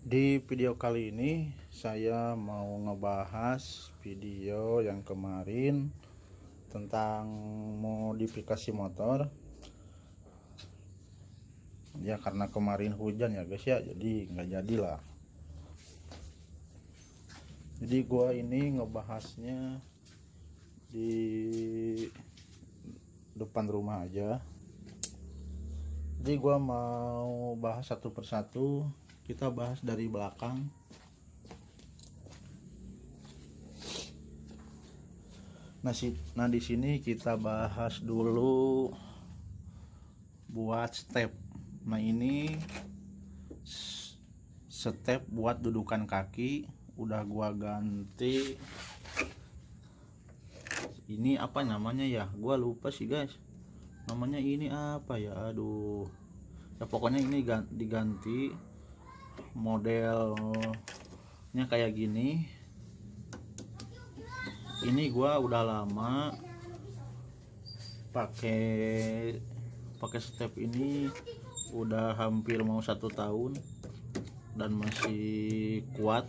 Di video kali ini saya mau ngebahas video yang kemarin tentang modifikasi motor. Ya karena kemarin hujan ya guys ya, jadi nggak jadilah. Jadi gua ini ngebahasnya di depan rumah aja. Jadi gua mau bahas satu persatu kita bahas dari belakang nah, si, nah di sini kita bahas dulu buat step nah ini step buat dudukan kaki udah gua ganti ini apa namanya ya gua lupa sih guys namanya ini apa ya aduh ya pokoknya ini diganti modelnya kayak gini ini gua udah lama pakai pakai step ini udah hampir mau satu tahun dan masih kuat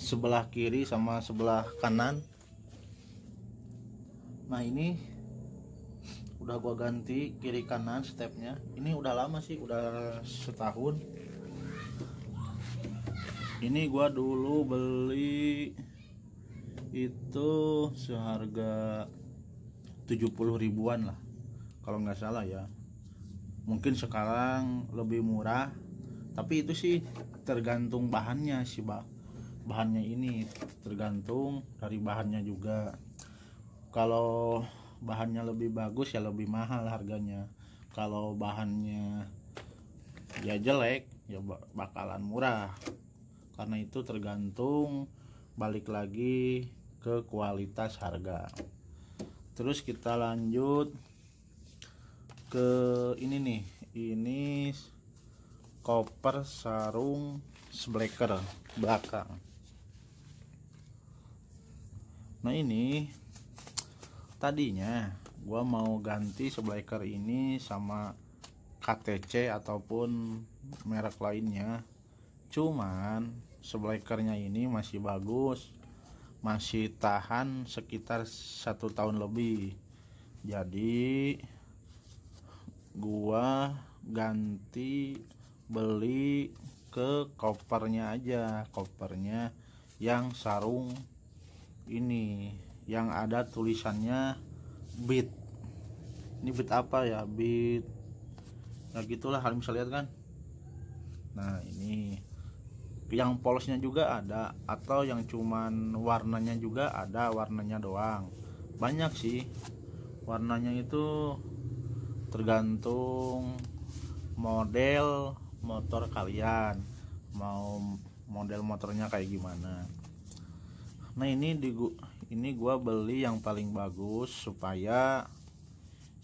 sebelah kiri sama sebelah kanan nah ini udah gua ganti kiri kanan stepnya ini udah lama sih udah setahun ini gua dulu beli itu seharga 70 ribuan lah kalau nggak salah ya mungkin sekarang lebih murah tapi itu sih tergantung bahannya sih bah bahannya ini tergantung dari bahannya juga kalau bahannya lebih bagus ya lebih mahal harganya kalau bahannya ya jelek ya bakalan murah karena itu tergantung balik lagi ke kualitas harga terus kita lanjut ke ini nih ini koper sarung sebleker belakang nah ini tadinya gue mau ganti seblaker ini sama KTC ataupun merek lainnya cuman seblakernya ini masih bagus masih tahan sekitar satu tahun lebih jadi gua ganti beli ke kopernya aja kopernya yang sarung ini yang ada tulisannya bit ini bit apa ya bit ya gitulah kalian bisa lihat kan nah ini yang polosnya juga ada atau yang cuman warnanya juga ada warnanya doang banyak sih warnanya itu tergantung model motor kalian mau model motornya kayak gimana nah ini di ini gue beli yang paling bagus supaya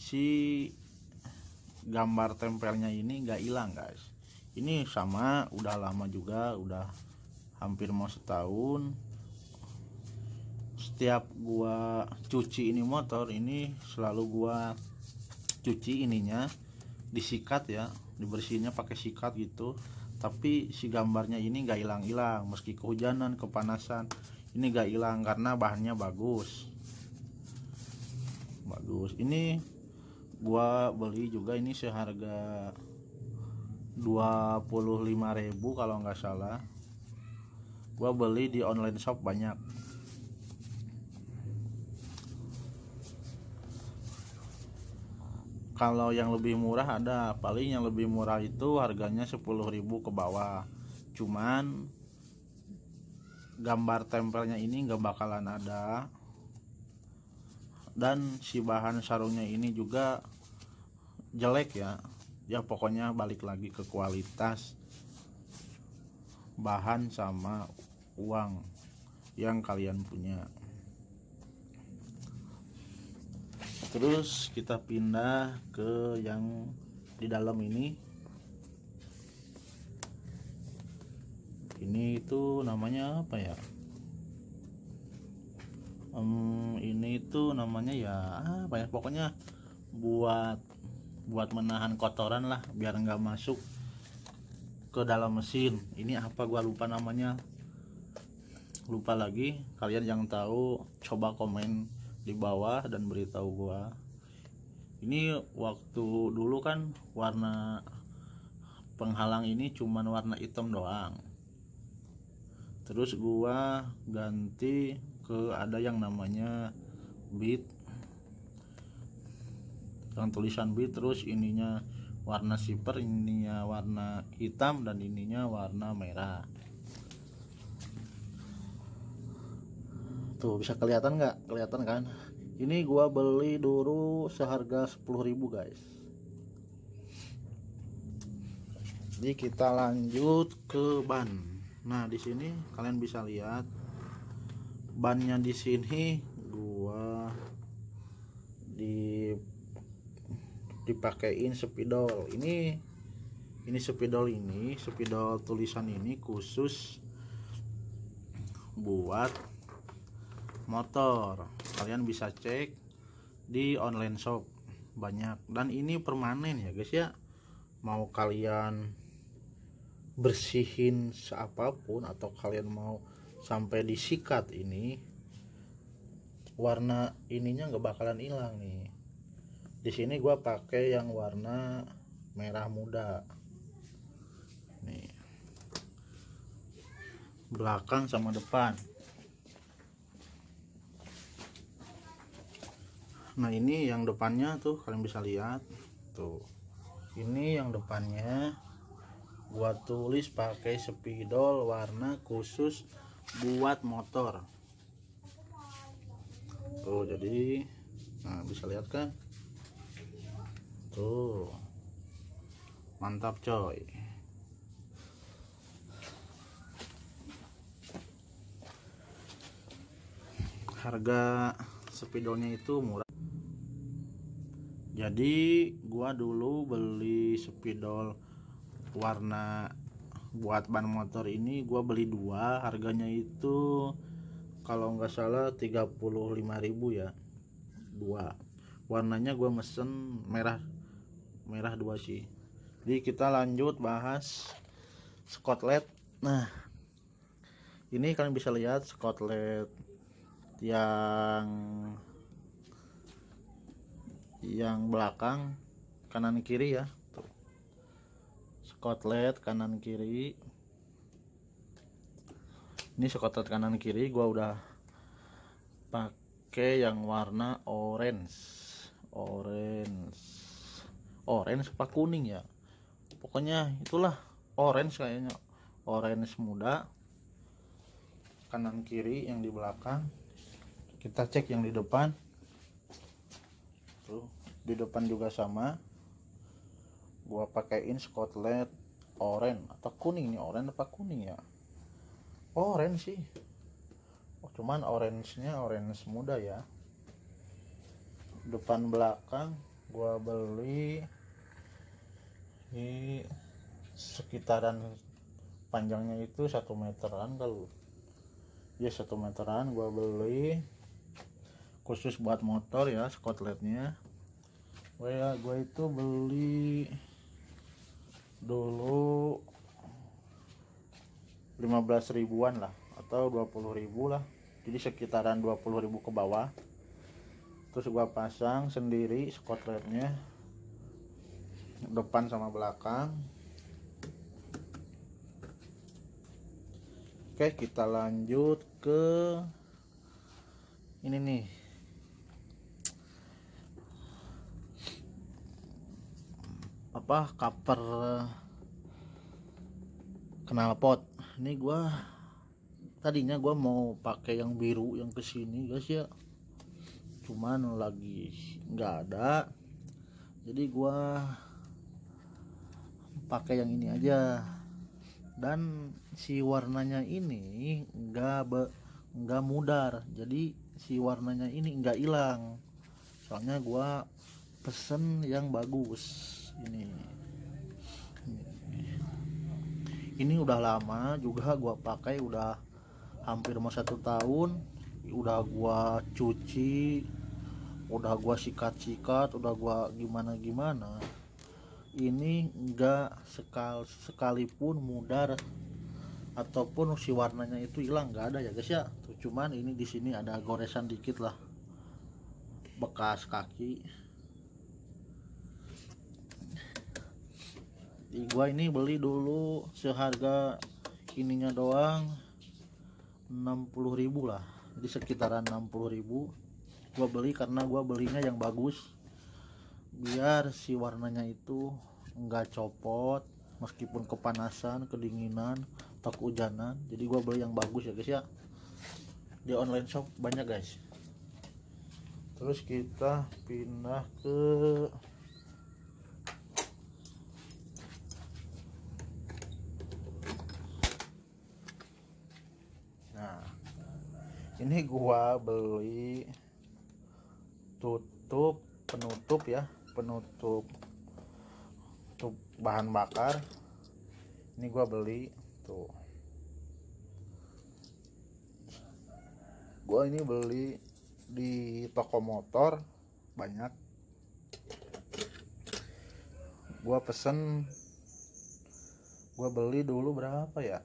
si gambar tempelnya ini gak hilang guys ini sama udah lama juga udah hampir mau setahun setiap gua cuci ini motor ini selalu gua cuci ininya disikat ya dibersihinnya pakai sikat gitu tapi si gambarnya ini gak hilang-hilang meski kehujanan kepanasan ini gak hilang karena bahannya bagus bagus ini gua beli juga ini seharga 25.000 kalau nggak salah gua beli di online shop banyak kalau yang lebih murah ada paling yang lebih murah itu harganya 10.000 ke bawah cuman gambar tempelnya ini nggak bakalan ada dan si bahan sarungnya ini juga jelek ya ya pokoknya balik lagi ke kualitas bahan sama uang yang kalian punya terus kita pindah ke yang di dalam ini ini itu namanya apa ya um, ini itu namanya ya apa ya pokoknya buat buat menahan kotoran lah biar nggak masuk ke dalam mesin ini apa gua lupa namanya lupa lagi kalian yang tahu coba komen di bawah dan beritahu gua ini waktu dulu kan warna penghalang ini cuman warna hitam doang terus gua ganti ke ada yang namanya bit yang tulisan bit terus ininya warna zipper ininya warna hitam dan ininya warna merah tuh bisa kelihatan nggak kelihatan kan ini gua beli dulu seharga 10.000 guys jadi kita lanjut ke ban nah di sini kalian bisa lihat bannya di sini gua di dipakein spidol ini ini spidol ini spidol tulisan ini khusus buat motor kalian bisa cek di online shop banyak dan ini permanen ya guys ya mau kalian bersihin seapapun atau kalian mau sampai disikat ini warna ininya nggak bakalan hilang nih di sini gue pakai yang warna merah muda nih belakang sama depan nah ini yang depannya tuh kalian bisa lihat tuh ini yang depannya gua tulis pakai spidol warna khusus buat motor tuh jadi nah bisa lihat kan tuh mantap coy harga spidolnya itu murah jadi gua dulu beli spidol warna buat ban motor ini gue beli dua harganya itu kalau nggak salah 35.000 ya dua warnanya gue mesen merah merah dua sih jadi kita lanjut bahas skotlet nah ini kalian bisa lihat skotlet yang yang belakang kanan kiri ya kotlet kanan kiri ini sekotlet kanan kiri gua udah pakai yang warna orange orange orange apa kuning ya pokoknya itulah orange kayaknya orange muda kanan kiri yang di belakang kita cek yang di depan tuh di depan juga sama gua pakaiin skotlet oranye atau kuning nih oranye apa kuning ya oranye sih oh, cuman orange-nya orange muda ya depan belakang gua beli di sekitaran panjangnya itu satu meteran kalau ya satu meteran gua beli khusus buat motor ya skotletnya gue ya gue itu beli dulu 15 ribuan lah atau 20 ribu lah jadi sekitaran 20 ribu ke bawah terus gua pasang sendiri skotletnya depan sama belakang oke kita lanjut ke ini nih apa cover knalpot ini gua tadinya gua mau pakai yang biru yang kesini guys ya cuman lagi nggak ada jadi gua pakai yang ini aja dan si warnanya ini nggak enggak mudar jadi si warnanya ini enggak hilang soalnya gua pesen yang bagus ini ini udah lama juga gua pakai udah hampir mau satu tahun udah gua cuci udah gua sikat-sikat udah gua gimana-gimana ini enggak sekal sekalipun mudar ataupun si warnanya itu hilang enggak ada ya guys ya Tuh, cuman ini di sini ada goresan dikit lah bekas kaki di gua ini beli dulu seharga ininya doang 60.000 lah di sekitaran 60.000 gua beli karena gua belinya yang bagus biar si warnanya itu enggak copot meskipun kepanasan kedinginan atau hujanan. jadi gua beli yang bagus ya guys ya di online shop banyak guys terus kita pindah ke ini gua beli tutup penutup ya penutup untuk bahan bakar ini gua beli tuh gua ini beli di toko motor banyak gua pesen gua beli dulu berapa ya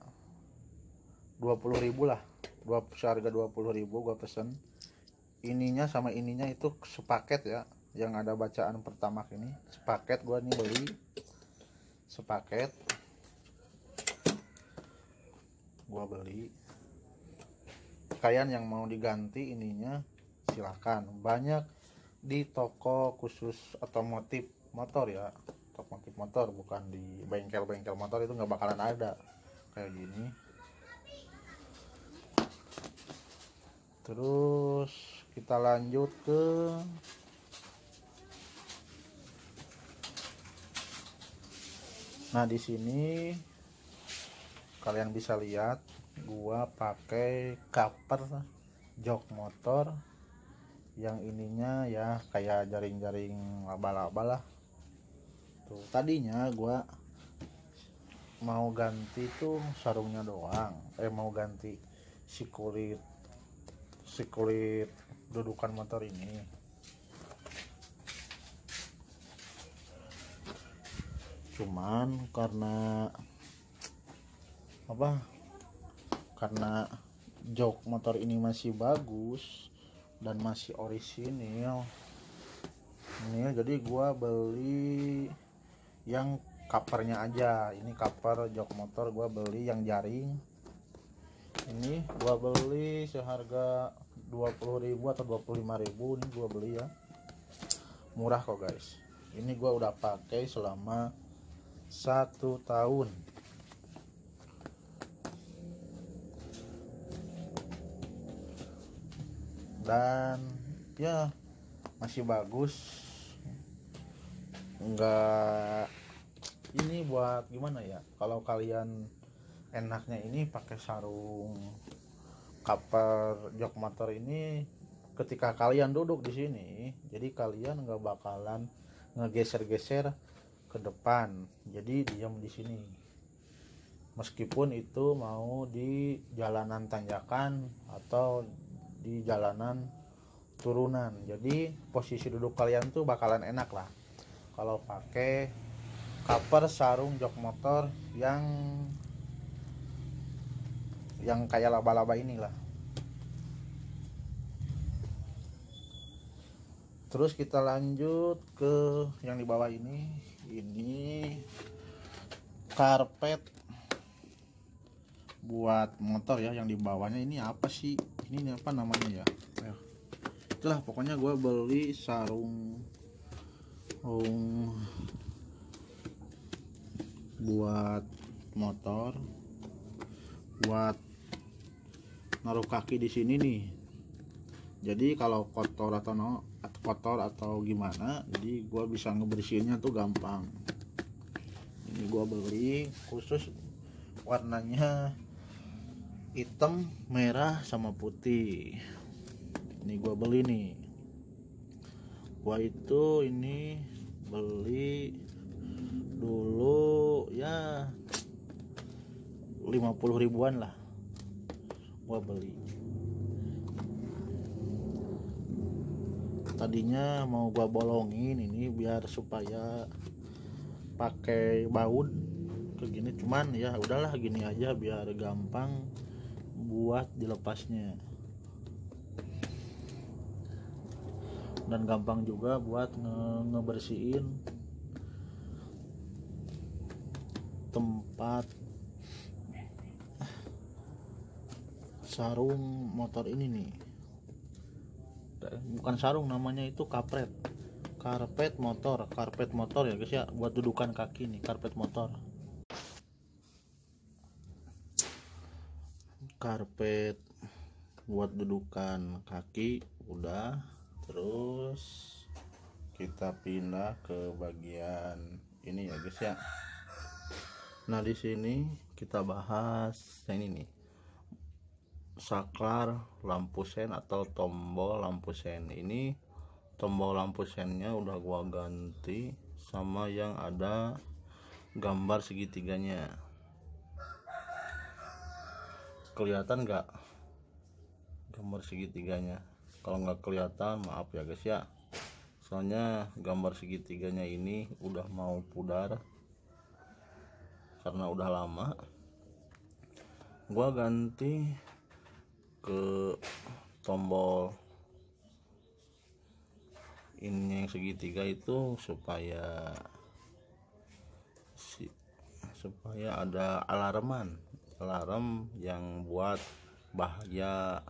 20.000 lah dua seharga dua puluh ribu gue pesen ininya sama ininya itu sepaket ya yang ada bacaan pertama ini sepaket gue nih beli sepaket gue beli kalian yang mau diganti ininya silakan banyak di toko khusus otomotif motor ya otomotif motor bukan di bengkel-bengkel motor itu nggak bakalan ada kayak gini terus kita lanjut ke nah di sini kalian bisa lihat gua pakai cover jok motor yang ininya ya kayak jaring-jaring laba-laba lah tuh tadinya gua mau ganti tuh sarungnya doang eh mau ganti si kulit si kulit dudukan motor ini cuman karena apa karena jok motor ini masih bagus dan masih orisinil ini ya, jadi gua beli yang covernya aja ini cover jok motor gua beli yang jaring ini gua beli seharga 20.000 atau 25.000 ini gue beli ya murah kok guys ini gue udah pakai selama satu tahun dan ya masih bagus enggak ini buat gimana ya kalau kalian enaknya ini pakai sarung Kaper jok motor ini ketika kalian duduk di sini jadi kalian nggak bakalan ngegeser-geser ke depan jadi diam di sini meskipun itu mau di jalanan tanjakan atau di jalanan turunan jadi posisi duduk kalian tuh bakalan enak lah kalau pakai cover sarung jok motor yang yang kayak laba-laba inilah terus kita lanjut ke yang di bawah ini ini karpet buat motor ya yang di bawahnya ini apa sih ini apa namanya ya, ya. itulah pokoknya gue beli sarung um, buat motor buat naruh kaki di sini nih jadi kalau kotor atau no, kotor atau gimana jadi gua bisa ngebersihinnya tuh gampang ini gua beli khusus warnanya hitam merah sama putih ini gua beli nih gua itu ini beli dulu ya 50 ribuan lah gue beli tadinya mau gua bolongin ini biar supaya pakai baut gini cuman ya udahlah gini aja biar gampang buat dilepasnya dan gampang juga buat nge ngebersihin tempat sarung motor ini nih bukan sarung namanya itu kapret karpet motor karpet motor ya guys ya buat dudukan kaki nih karpet motor karpet buat dudukan kaki udah terus kita pindah ke bagian ini ya guys ya nah di sini kita bahas yang ini nih saklar lampu sen atau tombol lampu sen ini tombol lampu sennya udah gua ganti sama yang ada gambar segitiganya kelihatan nggak gambar segitiganya kalau nggak kelihatan maaf ya guys ya soalnya gambar segitiganya ini udah mau pudar karena udah lama gua ganti ke tombol ini yang segitiga itu supaya si, supaya ada alarman alarm yang buat bahaya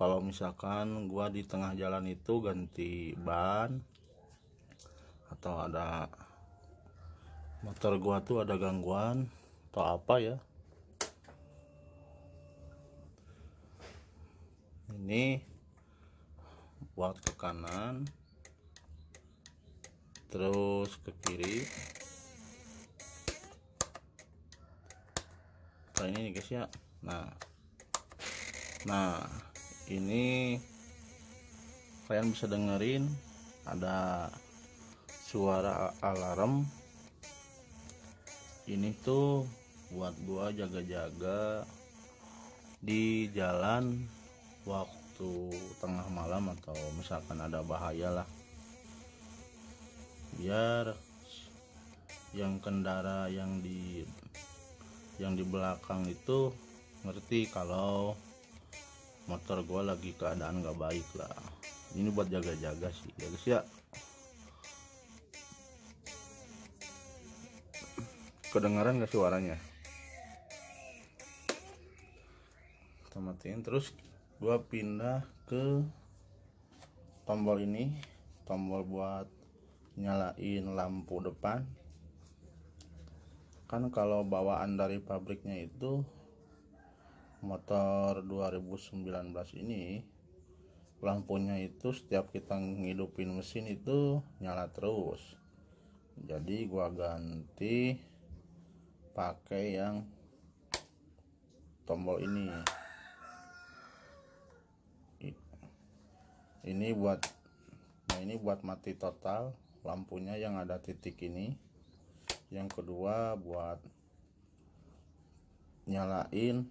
kalau misalkan gua di tengah jalan itu ganti ban atau ada motor gua tuh ada gangguan atau apa ya ini buat ke kanan terus ke kiri nah ini nih guys ya nah nah ini kalian bisa dengerin ada suara alarm ini tuh buat gua jaga-jaga di jalan waktu tengah malam atau misalkan ada bahaya lah biar yang kendara yang di yang di belakang itu ngerti kalau motor gue lagi keadaan gak baik lah ini buat jaga-jaga sih ya guys ya kedengaran gak suaranya kita matiin terus gua pindah ke tombol ini tombol buat nyalain lampu depan kan kalau bawaan dari pabriknya itu motor 2019 ini lampunya itu setiap kita ngidupin mesin itu nyala terus jadi gua ganti pakai yang tombol ini ini buat nah ini buat mati total lampunya yang ada titik ini yang kedua buat nyalain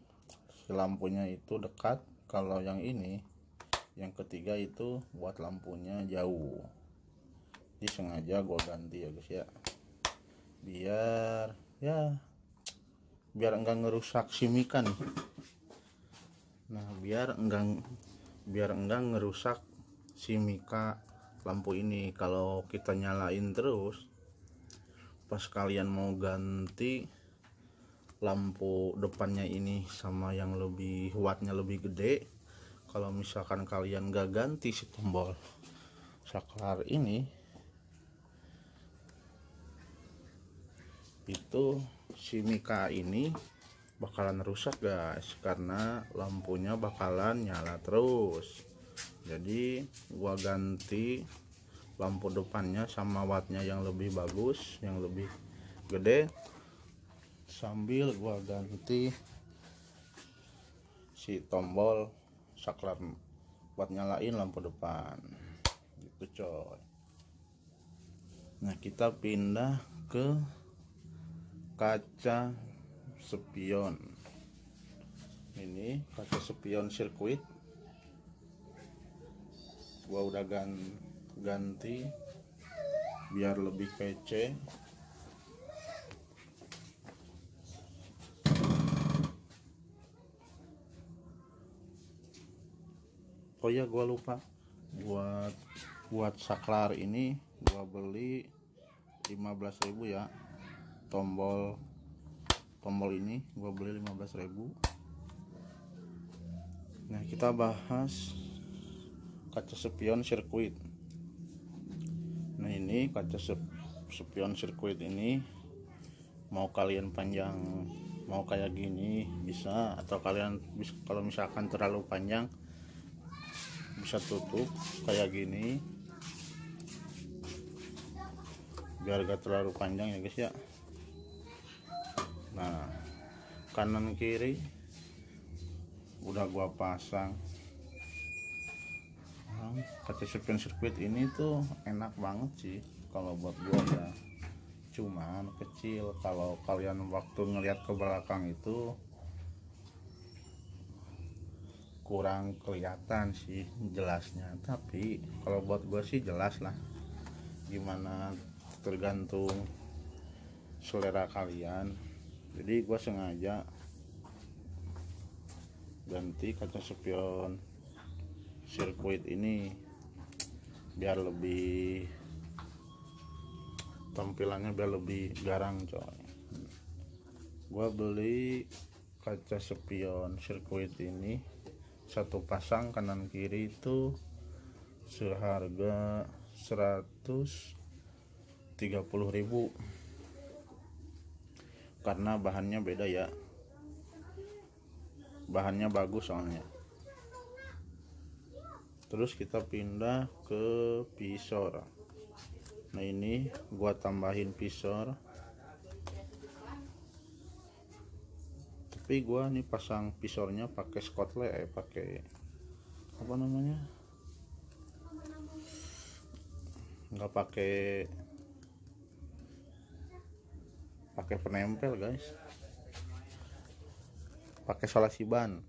si lampunya itu dekat kalau yang ini yang ketiga itu buat lampunya jauh ini sengaja gue ganti ya guys ya biar ya biar enggak ngerusak simikan nah biar enggak biar enggak ngerusak si Mika lampu ini kalau kita nyalain terus pas kalian mau ganti lampu depannya ini sama yang lebih wattnya lebih gede kalau misalkan kalian gak ganti si tombol saklar ini itu si Mika ini bakalan rusak guys karena lampunya bakalan nyala terus jadi gua ganti lampu depannya sama wattnya yang lebih bagus yang lebih gede sambil gua ganti si tombol saklar buat nyalain lampu depan gitu coy nah kita pindah ke kaca spion ini kaca spion sirkuit gua udah ganti biar lebih kece oh ya gua lupa buat buat saklar ini gua beli 15.000 ya tombol tombol ini gua beli 15.000 nah kita bahas kaca spion sirkuit nah ini kaca spion sirkuit ini mau kalian panjang mau kayak gini bisa atau kalian kalau misalkan terlalu panjang bisa tutup kayak gini biar gak terlalu panjang ya guys ya nah kanan kiri udah gua pasang kaca spion shotgun circuit ini tuh enak banget sih kalau buat gua ya cuman kecil kalau kalian waktu ngelihat ke belakang itu kurang kelihatan sih jelasnya tapi kalau buat gue sih jelas lah gimana tergantung selera kalian jadi gue sengaja ganti kaca spion sirkuit ini biar lebih tampilannya biar lebih garang coy gua beli kaca spion sirkuit ini satu pasang kanan kiri itu seharga 130.000 karena bahannya beda ya bahannya bagus soalnya terus kita pindah ke pisor. nah ini gua tambahin pisor. tapi gua nih pasang pisornya pakai skotlet eh pakai apa namanya nggak pakai pakai penempel guys pakai solasi ban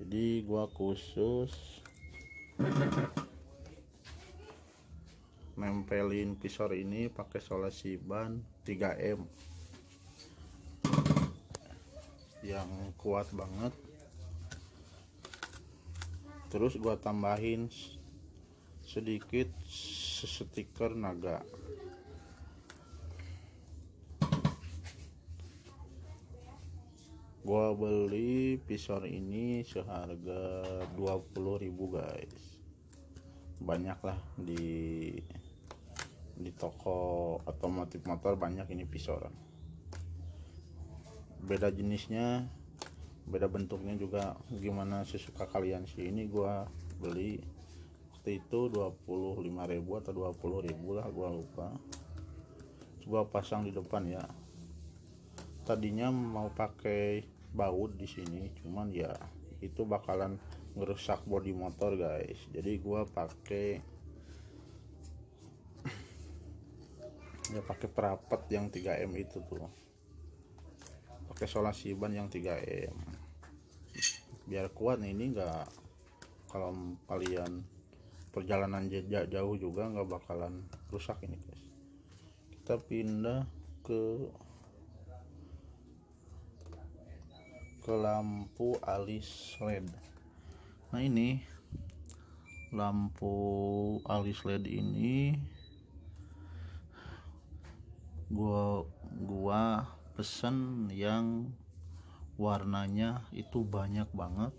jadi gua khusus nempelin pisor ini pakai solasi ban 3M yang kuat banget terus gua tambahin sedikit stiker naga gua beli pisor ini seharga 20.000 guys banyak lah di di toko otomotif motor banyak ini pisau beda jenisnya beda bentuknya juga gimana sesuka kalian sih ini gua beli waktu itu 25.000 atau 20.000 lah gua lupa gua pasang di depan ya tadinya mau pakai baut di sini cuman ya itu bakalan ngerusak bodi motor guys jadi gua pakai ya pakai perapat yang 3M itu tuh pakai solasi ban yang 3M biar kuat nih ini enggak kalau kalian perjalanan jejak jauh juga nggak bakalan rusak ini guys kita pindah ke ke lampu alis led nah ini lampu alis led ini gua gua pesen yang warnanya itu banyak banget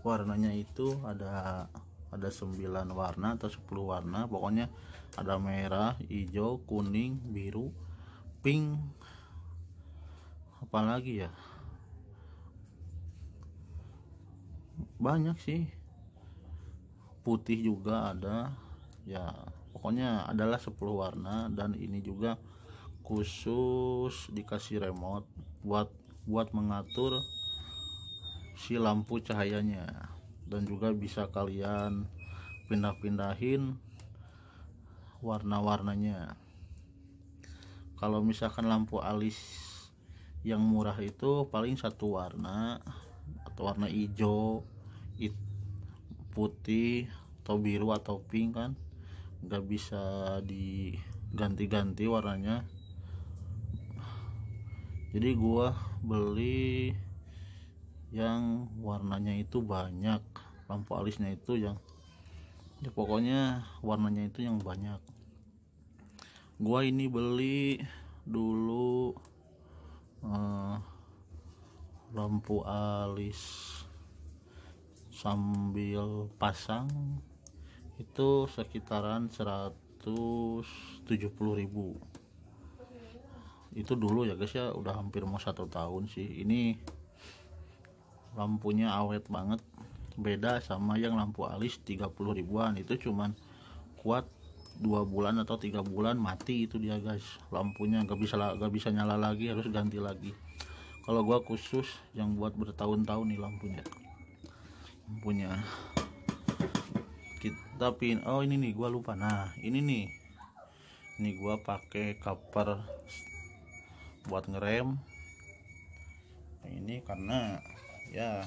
warnanya itu ada ada 9 warna atau 10 warna pokoknya ada merah, hijau, kuning, biru pink, apalagi ya banyak sih putih juga ada ya pokoknya adalah 10 warna dan ini juga khusus dikasih remote buat buat mengatur si lampu cahayanya dan juga bisa kalian pindah-pindahin warna-warnanya kalau misalkan lampu alis yang murah itu paling satu warna atau warna hijau it, putih atau biru atau pink kan nggak bisa diganti-ganti warnanya jadi gua beli yang warnanya itu banyak lampu alisnya itu yang ya pokoknya warnanya itu yang banyak gua ini beli dulu uh, lampu alis sambil pasang itu sekitaran 170.000 itu dulu ya guys ya udah hampir mau satu tahun sih ini lampunya awet banget beda sama yang lampu alis 30 ribuan itu cuman kuat dua bulan atau tiga bulan mati itu dia guys lampunya nggak bisa nggak bisa nyala lagi harus ganti lagi kalau gua khusus yang buat bertahun-tahun nih lampunya lampunya kita pin oh ini nih gua lupa nah ini nih ini gua pakai cover buat ngerem nah, ini karena ya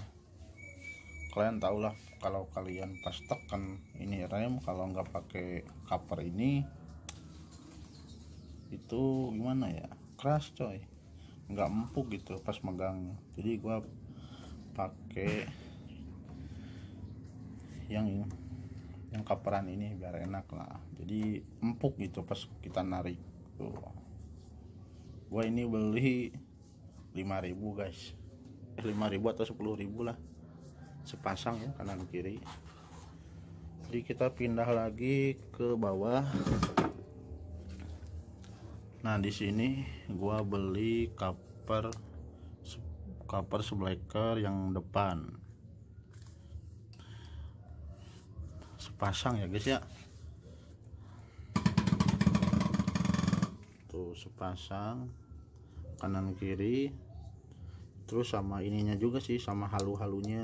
kalian tahulah kalau kalian pas tekan ini rem kalau nggak pakai cover ini itu gimana ya keras coy nggak empuk gitu pas megang jadi gua pakai yang yang kaperan ini biar enak lah jadi empuk gitu pas kita narik tuh gua ini beli 5000 guys 5000 atau 10000 lah sepasang ya kanan kiri jadi kita pindah lagi ke bawah nah di sini gua beli cover cover sbleker yang depan sepasang ya guys ya tuh sepasang kanan kiri terus sama ininya juga sih sama halu-halunya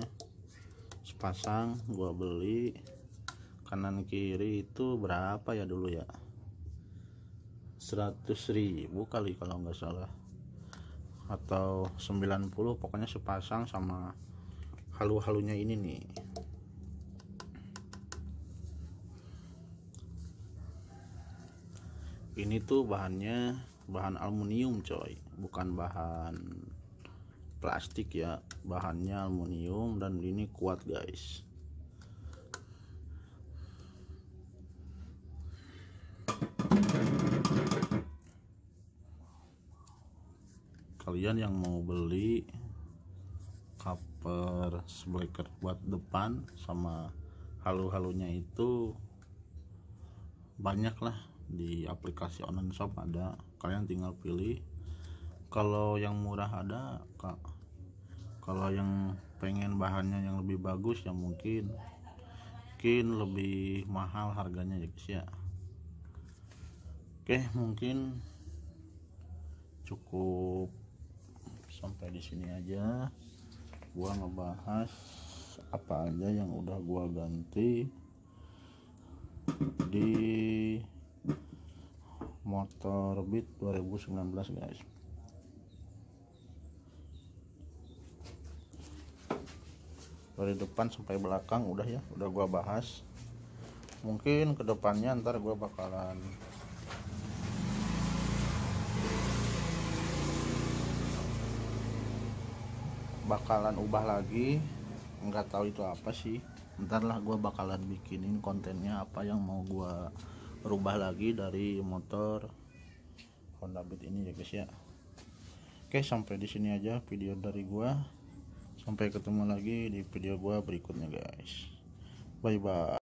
sepasang gua beli kanan kiri itu berapa ya dulu ya 100 ribu kali kalau nggak salah atau 90 pokoknya sepasang sama halu-halunya ini nih ini tuh bahannya bahan aluminium coy bukan bahan plastik ya bahannya aluminium dan ini kuat guys kalian yang mau beli cover spoiler buat depan sama halu-halunya itu banyak lah di aplikasi online shop ada kalian tinggal pilih kalau yang murah ada kak kalau yang pengen bahannya yang lebih bagus ya mungkin mungkin lebih mahal harganya ya guys ya oke mungkin cukup sampai di sini aja gua ngebahas apa aja yang udah gua ganti di motor beat 2019 guys dari depan sampai belakang udah ya udah gua bahas mungkin kedepannya ntar gua bakalan bakalan ubah lagi nggak tahu itu apa sih ntar lah gua bakalan bikinin kontennya apa yang mau gua rubah lagi dari motor Honda Beat ini ya guys ya oke sampai di sini aja video dari gua sampai ketemu lagi di video gua berikutnya guys bye bye